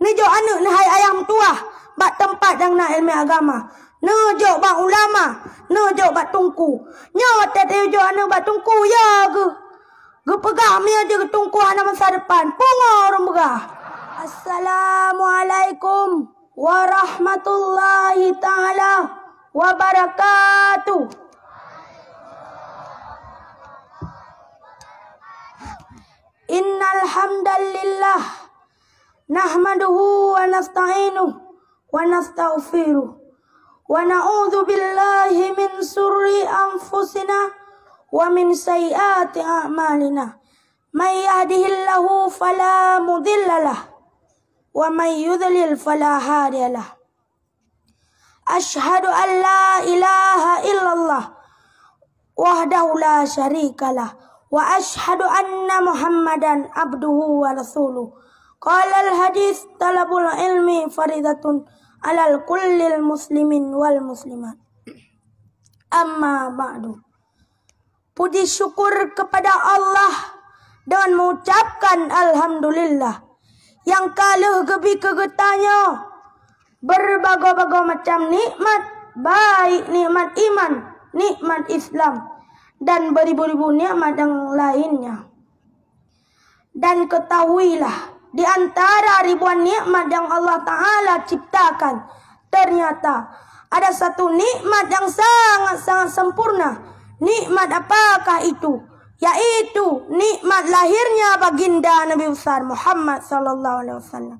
Nejo anak ni hai ayam tua. Lah. Bak tempat yang nak ilmu agama. Nejo bak ulama. Nejo bak tungku. Nyata dia jo anak bak tungku. Ya ke? Ke pegang dia je ke tungku anak masa depan. Pungor orang begah. Assalamualaikum warahmatullahi ta'ala wabarakatuh. Innal hamdalillah. نحمده ونستعينه ونستغفره ونعوذ بالله من سر أنفسنا ومن سيئات أعمالنا من يهده الله فلا مضل له ومن يذلل فلا هادي له أشهد أن لا إله إلا الله وحده لا شريك له وأشهد أن محمدا عبده ورسوله Qala al-hadis talabul ilmi faridatun alal kullil muslimin wal muslimat. Amma ba'du. Puji syukur kepada Allah dan mengucapkan Alhamdulillah. Yang kalah gebi kegetanya. Berbagai-bagai macam nikmat. Baik nikmat iman, nikmat Islam. Dan beribu-ribu nikmat yang lainnya. Dan ketahuilah di antara ribuan nikmat yang Allah Taala ciptakan, ternyata ada satu nikmat yang sangat-sangat sempurna. Nikmat apakah itu? Yaitu nikmat lahirnya baginda Nabi besar Muhammad sallallahu alaihi wasallam.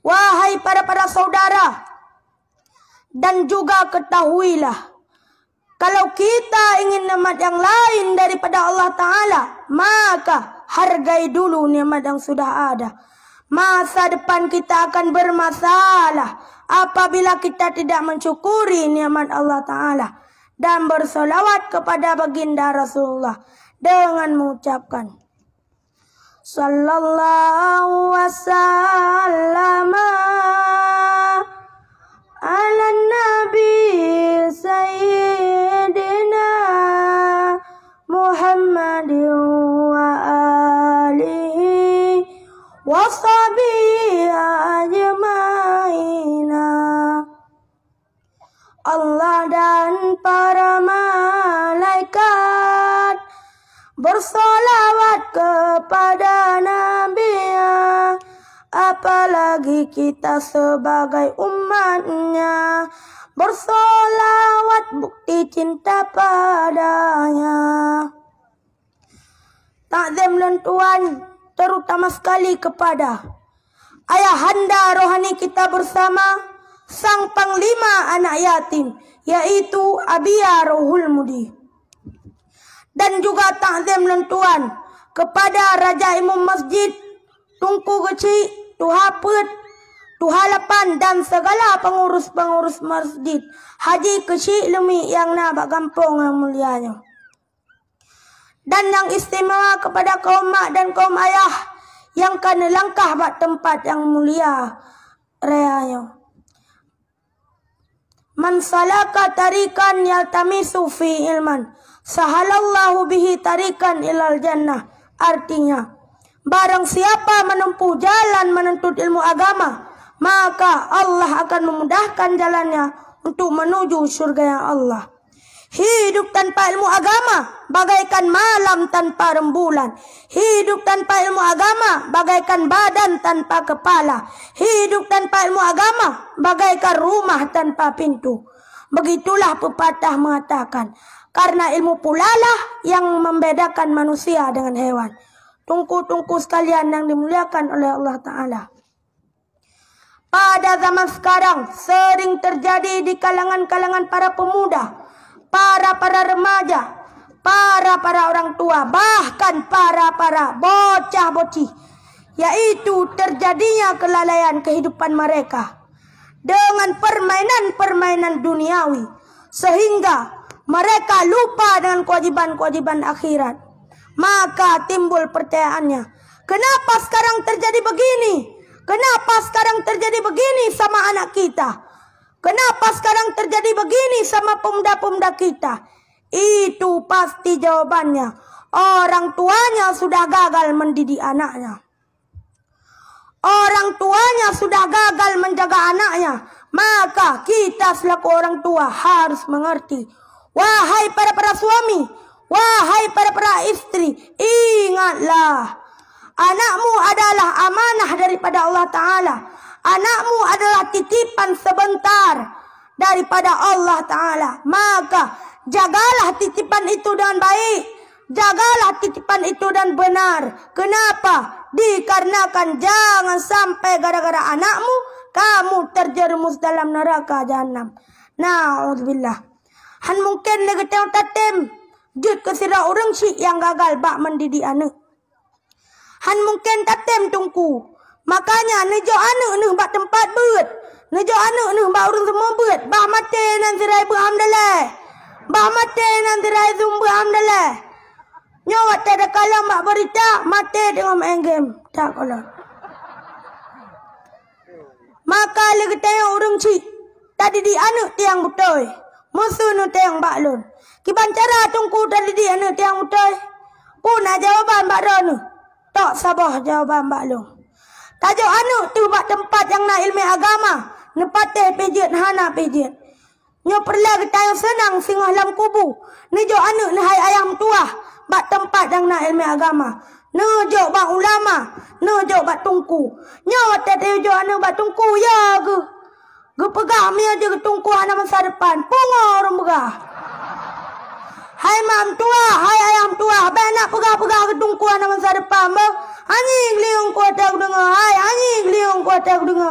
Wahai para-para saudara dan juga ketahuilah kalau kita ingin nikmat yang lain daripada Allah taala, maka hargai dulu nikmat yang sudah ada. Masa depan kita akan bermasalah apabila kita tidak mencukuri nikmat Allah Taala dan bersolawat kepada baginda Rasulullah dengan mengucapkan sallallahu wasallam ala sabiya ajmaina Allah dan para malaikat bersolawat kepada Nabi apalagi kita sebagai umatnya bersolawat bukti cinta padanya Takzim lentuan terutama sekali kepada ayahanda rohani kita bersama sang panglima anak yatim yaitu Abia Rohul Mudi dan juga takzim lentuan kepada Raja Imam Masjid Tungku Geci Tuhaput Lapan dan segala pengurus-pengurus masjid Haji Kecik Lemi yang nak bagampung yang mulianya dan yang istimewa kepada kaum mak dan kaum ayah yang kena langkah buat tempat yang mulia rayanya. Man salaka tarikan yaltamisu sufi ilman. Sahalallahu bihi tarikan ilal jannah. Artinya, barang siapa menempuh jalan menuntut ilmu agama, maka Allah akan memudahkan jalannya untuk menuju syurga yang Allah. Hidup tanpa ilmu agama bagaikan malam tanpa rembulan. Hidup tanpa ilmu agama bagaikan badan tanpa kepala. Hidup tanpa ilmu agama bagaikan rumah tanpa pintu. Begitulah pepatah mengatakan. Karena ilmu pula lah yang membedakan manusia dengan hewan. Tungku-tungku sekalian yang dimuliakan oleh Allah Ta'ala. Pada zaman sekarang sering terjadi di kalangan-kalangan para Pemuda para-para remaja, para-para orang tua, bahkan para-para bocah-bocih. Yaitu terjadinya kelalaian kehidupan mereka dengan permainan-permainan duniawi. Sehingga mereka lupa dengan kewajiban-kewajiban akhirat. Maka timbul pertanyaannya, Kenapa sekarang terjadi begini? Kenapa sekarang terjadi begini sama anak kita? Kenapa sekarang terjadi begini sama pemuda-pemuda kita? Itu pasti jawabannya. Orang tuanya sudah gagal mendidik anaknya. Orang tuanya sudah gagal menjaga anaknya. Maka kita selaku orang tua harus mengerti. Wahai para-para suami. Wahai para-para istri. Ingatlah. Anakmu adalah amanah daripada Allah Ta'ala. Ta'ala. Anakmu adalah titipan sebentar daripada Allah Ta'ala. Maka jagalah titipan itu dengan baik. Jagalah titipan itu dan benar. Kenapa? Dikarenakan jangan sampai gara-gara anakmu kamu terjerumus dalam neraka jahanam. Na'udzubillah. Han mungkin lagi tengok tatim. Jut ke sirah orang si yang gagal bak mendidik anak. Han mungkin tatim tungku. Makanya nejo anak nuh bak tempat buat. Nejo anak nuh bak urung semua buat. Bak mati nan zirai buam dalai. Bak mati nan zirai zum buam dalai. Nyawa tak ada kalam bak berita. Mati dengan main game. Tak kalah. Maka lagi tengok orang cik. Tadi di anak tiang butoi. Musuh nu tiang baklun. Kiban cara tungku tadi di anak tiang butoi. Ku nak jawaban bak ronu. Tak sabah jawaban baklun. Tajuk anu tu bak tempat yang nak ilmu agama. Nepateh pejit, hana pejit. Nyo perlah getayu senang singoh dalam kubu. Nejo anu nehai ayam tuah. Bak tempat yang nak ilmu agama. Nejo bak ulama. Nejo bak tungku. Nyo tetehu jo anu bak tungku. Ya ke? Ge pegah mi aja ke tungku anak masa depan. Pungor orang begah. Hai mam tua, hai ayam tua. Benak pegah-pegah ke tungku anak masa depan. Bah. அஞ்சுங்களையும் கோட்டை கொடுங்க ஆய் அஞ்சுங்களையும் கோட்டை கொடுங்க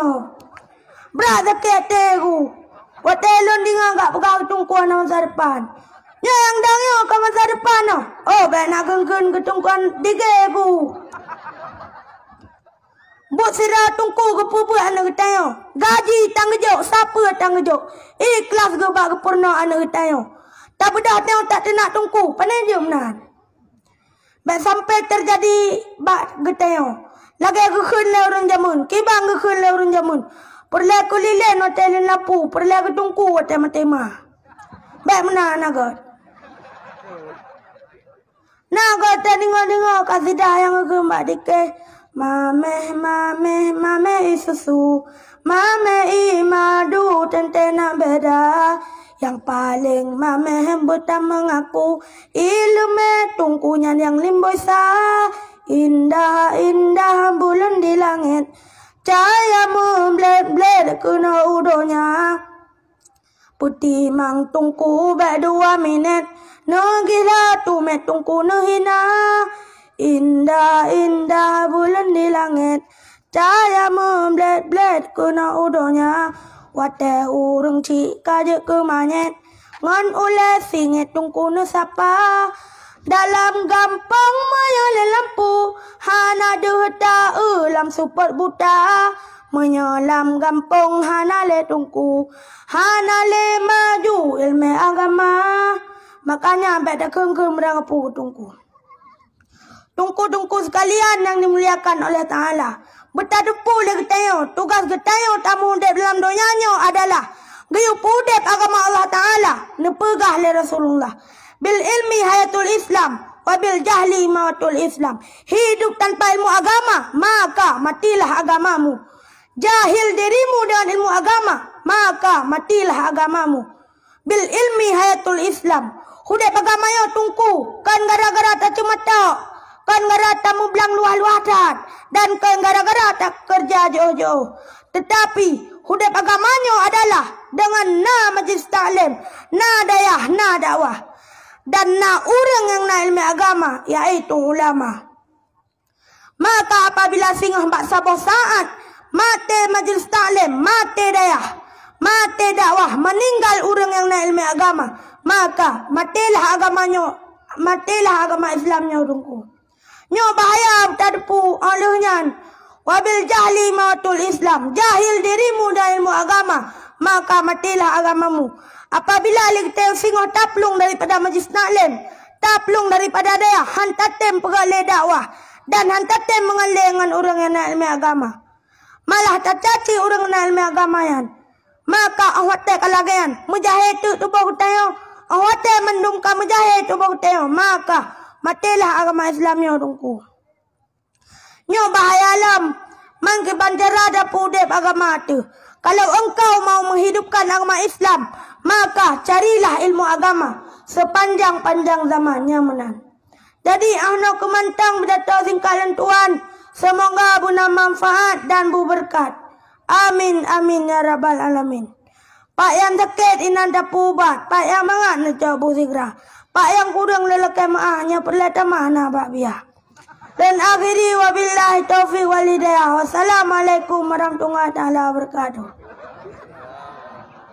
அப்புறம் அதை கேட்டேகு கோட்டையில் ஒண்டிங்க அப்பக்காகட்டும் கோணம் சரிப்பான் ஏன் எங்கடாங்க உக்கம சரிப்பானோ ஓ வேணாக்கும் கீண்கிட்டும் கோ டிகேகு பூசிராட்டும் கூகு பூப்பு அனுகிட்டையும் காஜி தங்குஜோ சாப்பு தங்குஜோ இ கிளாஸ்க்கு பாகு பொருணும் அனுகிட்டையும் தப்பு டாட்டையும் தட்டு நாட்டும் கூ பண்ணேஜும் நான் Bak sampai terjadi bak geteo. Lagi aku khun le lah urun jamun. Kibang aku khun le urun jamun. Perlu aku lile no telin lapu. Perlu aku tungku o tema tema. Bak mana naga? Naga tengok tengok kasih dah yang aku mbak dike. Mame mame mame susu. Mame i madu tentena bedah. Yang paling mamehem butang mengaku ilmu tungkunyan yang limbosa Indah-indah bulan di langit Caya membleh-bleh kena udonya Putih mang tungku bek dua minit Negila tu met tungku nehina Indah-indah bulan di langit Caya membleh-bleh kena udonya urung tungku Dalam ว่าแต่อูรุงชีก็เยอะกูมาเน็ตเงินอุเลสิเงตุงกูนุสปาดัลัมกัมปองมายาเลลัมปูฮานาดูตาอูลัมซูเปอร์บูตา Menyalam gampong hana le tungku Hana le maju ilmu agama Makanya beda kengkeng merangapu tungku Tungku-tungku sekalian yang dimuliakan oleh Ta'ala Bertadupu dia katanya. Tugas kita katanya tamu di dalam dunia adalah. gayu pudep agama Allah Ta'ala. Nepegah le Rasulullah. Bil ilmi hayatul Islam. Wabil jahli mawatul Islam. Hidup tanpa ilmu agama. Maka matilah agamamu. Jahil dirimu dengan ilmu agama. Maka matilah agamamu. Bil ilmi hayatul Islam. Hudep agamanya tungku. Kan gara-gara tak cuma tak kan gara tamu belang luar-luatan dan kan gara-gara tak kerja jauh-jauh. Tetapi hudep agamanya adalah dengan na majlis taklim, na dayah, na dakwah dan na orang yang na ilmu agama yaitu ulama. Maka apabila singgah mbak sabah saat mati majlis taklim, mati dayah, mati dakwah, meninggal orang yang na ilmu agama, maka matilah agamanya, matilah agama Islamnya urungku. Uh. Nyo bahaya tadpu alunyan. Ah, Wabil jahli matul Islam. Jahil dirimu dan ilmu agama. Maka matilah agamamu. Apabila alik teo singo taplung daripada majlis naklim. Taplung daripada daya. Hantatim pegalai dakwah. Dan hantatim mengelengan orang yang naklim agama. Malah tercaci orang yang naklim agama yan. Maka awak tak kelagian. Mujahid tu tubuh tayo. Awak tak mendungka mujahid tubuh tayo. Maka. Maka matilah agama Islam nyo dungku. Nyo bahaya alam, mangke bandera ada pudep agama tu. Kalau engkau mau menghidupkan agama Islam, maka carilah ilmu agama sepanjang-panjang zamannya menan. Jadi ahno kemantang berdata singkalan tuan, semoga buna manfaat dan bu berkat. Amin amin ya rabbal alamin. Pak yang deket inan dapubat, pak yang mangat nejo bu sigra. Pak yang kurang lelaki maahnya perlata mana Pak Bia. Dan akhiri wabillahi taufiq walidayah. Wassalamualaikum warahmatullahi wabarakatuh.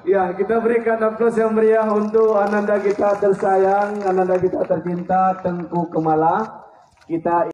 Ya, kita berikan aplaus yang meriah untuk ananda kita tersayang, ananda kita tercinta, Tengku Kemala. Kita